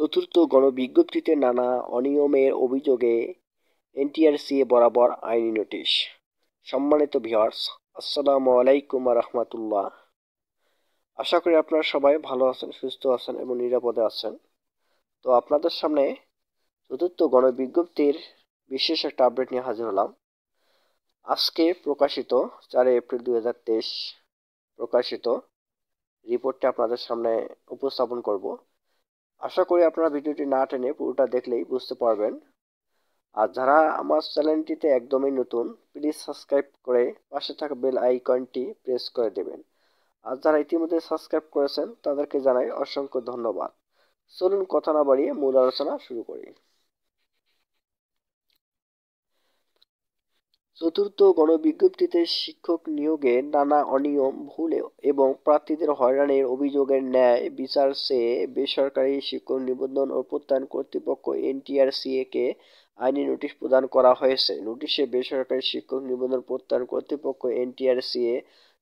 চতুর্থ গণবিজ্ঞপ্তিতে নানা অনিয়মের অভিযোগে এনটিআরসিএ বরাবর আইনি নোটিশ সম্মানিত ভিওয়ার্স আসসালামু আলাইকুম রহমতুল্লাহ আশা করি আপনারা সবাই ভালো আছেন সুস্থ আছেন এবং নিরাপদে আছেন তো আপনাদের সামনে চতুর্থ গণবিজ্ঞপ্তির বিশেষ একটা আপডেট নিয়ে হাজির হলাম আজকে প্রকাশিত চার এপ্রিল দু প্রকাশিত রিপোর্টটা আপনাদের সামনে উপস্থাপন করব আশা করি আপনারা ভিডিওটি না টেনে পুরোটা দেখলেই বুঝতে পারবেন আর যারা আমার চ্যানেলটিতে একদমই নতুন প্লিজ সাবস্ক্রাইব করে পাশে থাকা বেল আইকনটি প্রেস করে দেবেন আর যারা ইতিমধ্যে সাবস্ক্রাইব করেছেন তাদেরকে জানাই অসংখ্য ধন্যবাদ চলুন কথা না বাড়িয়ে মূল আলোচনা শুরু করি চতুর্থ গণবিজ্ঞপ্তিতে শিক্ষক নিয়োগে নানা অনিয়ম ভুল এবং প্রার্থীদের হয়রানির অভিযোগের ন্যায় বিচার চেয়ে বেসরকারি শিক্ষক নিবন্ধন ও প্রত্যয়ন কর্তৃপক্ষ কে আইনি নোটিশ প্রদান করা হয়েছে নোটিশে বেসরকারি শিক্ষক নিবন্ধন প্রত্যয়ন কর্তৃপক্ষ এনটিআরসিএ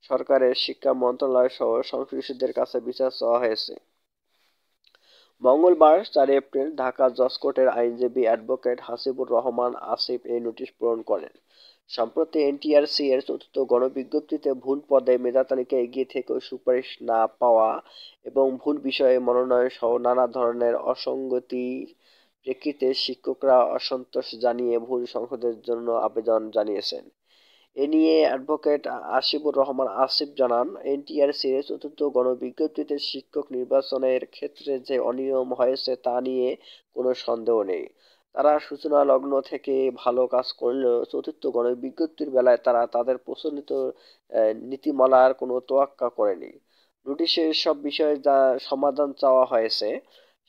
সরকারের শিক্ষা মন্ত্রণালয় সহ সংশ্লিষ্টদের কাছে বিচার চাওয়া হয়েছে মঙ্গলবার চার এপ্রিল ঢাকা জজকোর্টের আইনজীবী অ্যাডভোকেট হাসিবুর রহমান আসিফ এই নোটিশ পূরণ করেন সম্প্রতি এনটিআরসি এর চতুর্থ গণবিজ্ঞপ্তিতে ভুল পদে মেধাতালিকা এগিয়ে থেকেও সুপারিশ না পাওয়া এবং ভুল বিষয়ে মনোনয়ন সহ নানা ধরনের অসঙ্গতি প্রেক্ষিতে শিক্ষকরা অসন্তোষ জানিয়ে ভুল সংসদের জন্য আবেদন জানিয়েছেন এ নিয়ে অ্যাডভোকেট আসিফুর রহমান আসিফ জানান এনটিআরসির চতুর্থ গণবিজ্ঞপ্তিতে শিক্ষক নির্বাচনের ক্ষেত্রে যে অনিয়ম হয়েছে তা নিয়ে কোনো সন্দেহ নেই তারা সূচনা লগ্ন থেকে ভালো কাজ করলেও চতুর্থ গণবিজ্ঞপ্তির বেলায় তারা তাদের প্রচলিত নীতিমালার কোনো তোয়াক্কা করেনি নোটিশের সব বিষয়ে যা সমাধান চাওয়া হয়েছে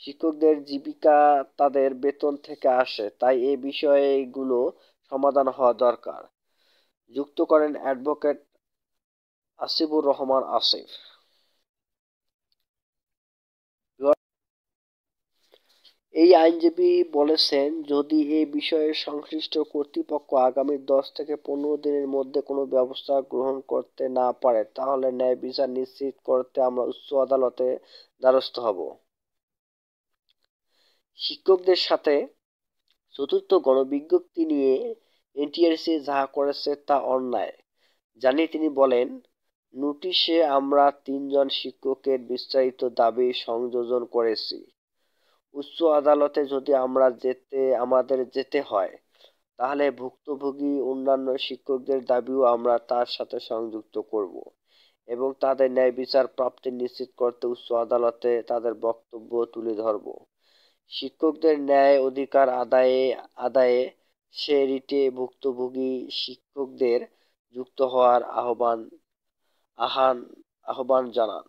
শিক্ষকদের জীবিকা তাদের বেতন থেকে আসে তাই এ বিষয়গুলো সমাধান হওয়া দরকার যুক্ত করেন অ্যাডভোকেট আসিফুর রহমান আসিফ এই আইনজীবী বলেছেন যদি এই বিষয়ে সংশ্লিষ্ট কর্তৃপক্ষ আগামী দশ থেকে পনেরো দিনের মধ্যে কোনো ব্যবস্থা গ্রহণ করতে না পারে তাহলে ন্যায় বিচার নিশ্চিত করতে আমরা উচ্চ আদালতে দ্বারস্থ হব শিক্ষকদের সাথে চতুর্থ গণবিজ্ঞপ্তি নিয়ে এনটিআরসি যাহা করেছে তা অন্যায় জানি তিনি বলেন নোটিশে আমরা তিনজন শিক্ষকের বিস্তারিত দাবি সংযোজন করেছি উচ্চ আদালতে যদি আমরা যেতে আমাদের যেতে হয় তাহলে ভুক্তভোগী অন্যান্য শিক্ষকদের দাবিও আমরা তার সাথে সংযুক্ত করব এবং তাদের ন্যায় বিচার প্রাপ্তি নিশ্চিত করতে উচ্চ আদালতে তাদের বক্তব্য তুলে ধরব শিক্ষকদের ন্যায় অধিকার আদায়ে আদায়ে সে রিটে ভুক্তভোগী শিক্ষকদের যুক্ত হওয়ার আহ্বান আহ্বান আহ্বান জানান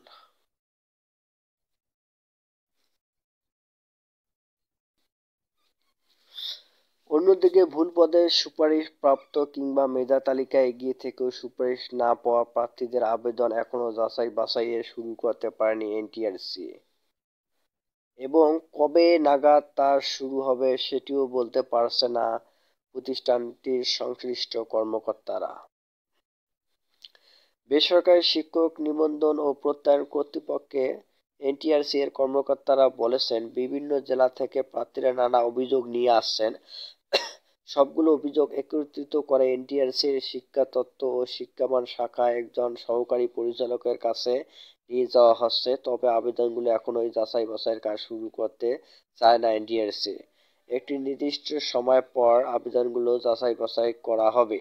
অন্যদিকে ভুল পদে সুপারিশ প্রাপ্ত কিংবা মেধা তালিকায় এগিয়ে থেকেও সুপারিশ না পাওয়া প্রার্থীদের আবেদন এখনও যাচাই বাছাইয়ে শুরু করতে পারেনি এনটিআরসি এবং কবে নাগাদ তা শুরু হবে সেটিও বলতে পারছে না প্রতিষ্ঠানটির সংশ্লিষ্ট কর্মকর্তারা বেসরকারি শিক্ষক নিবন্ধন ও প্রত্যয়ন কর্তৃপক্ষে এনটিআরসি এর কর্মকর্তারা বলেছেন বিভিন্ন জেলা থেকে প্রার্থীরা নানা অভিযোগ নিয়ে আসছেন সবগুলো অভিযোগ একত্রিত করে এনটিআরসির শিক্ষা তত্ত্ব ও শিক্ষামান শাখা একজন সহকারী পরিচালকের কাছে নিয়ে যাওয়া হচ্ছে তবে আবেদনগুলো এখনো যাচাই বাছাইয়ের কাজ শুরু করতে চায় না এনটিআরসি একটি নির্দিষ্ট সময় পর আবেদনগুলো যাচাই বাছাই করা হবে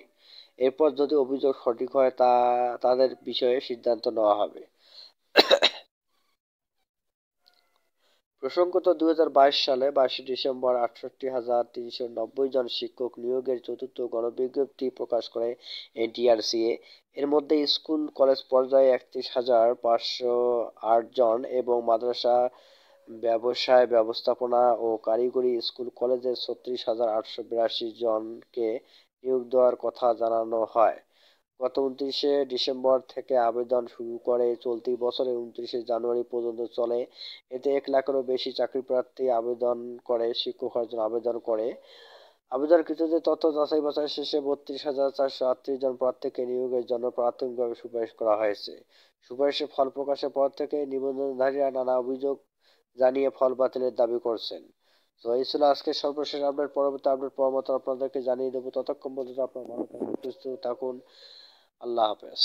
এরপর যদি অভিযোগ সঠিক হয় তা তাদের বিষয়ে সিদ্ধান্ত নেওয়া হবে প্রসঙ্গত দুই সালে বাইশে ডিসেম্বর আটষট্টি হাজার তিনশো নব্বই জন শিক্ষক নিয়োগের চতুর্থ গণবিজ্ঞপ্তি প্রকাশ করে এনটিআরসিএ এর মধ্যে স্কুল কলেজ পর্যায়ে একত্রিশ হাজার পাঁচশো আট জন এবং মাদ্রাসা ব্যবসায় ব্যবস্থাপনা ও কারিগরি স্কুল কলেজের ছত্রিশ হাজার আটশো বিরাশি জনকে নিয়োগ দেওয়ার কথা জানানো হয় গত উনত্রিশে ডিসেম্বর থেকে আবেদন শুরু করে চলতি বছরের উনত্রিশে জানুয়ারি পর্যন্ত চলে এতে এক লাখেরও বেশি চাকরি প্রার্থী আবেদন করে শিক্ষক হওয়ার জন্য আবেদন করে আবেদনকৃতদের তথ্য যাচাই বাছাই শেষে বত্রিশ হাজার চারশো আটত্রিশ জন প্রার্থীকে নিয়োগের জন্য প্রাথমিকভাবে সুপারিশ করা হয়েছে সুপারিশের ফল প্রকাশের পর থেকে নিবন্ধনধারীরা নানা অভিযোগ জানিয়ে ফল বাতিলের দাবি করছেন তো এই ছিল আজকের সর্বশেষ আপডেট পরবর্তী আপডেট পাওয়া মতো আপনাদেরকে জানিয়ে দেবো ততক্ষণ পর্যন্ত আপনার ভালো থাকুন সুস্থ থাকুন আল্লাহ হাফেজ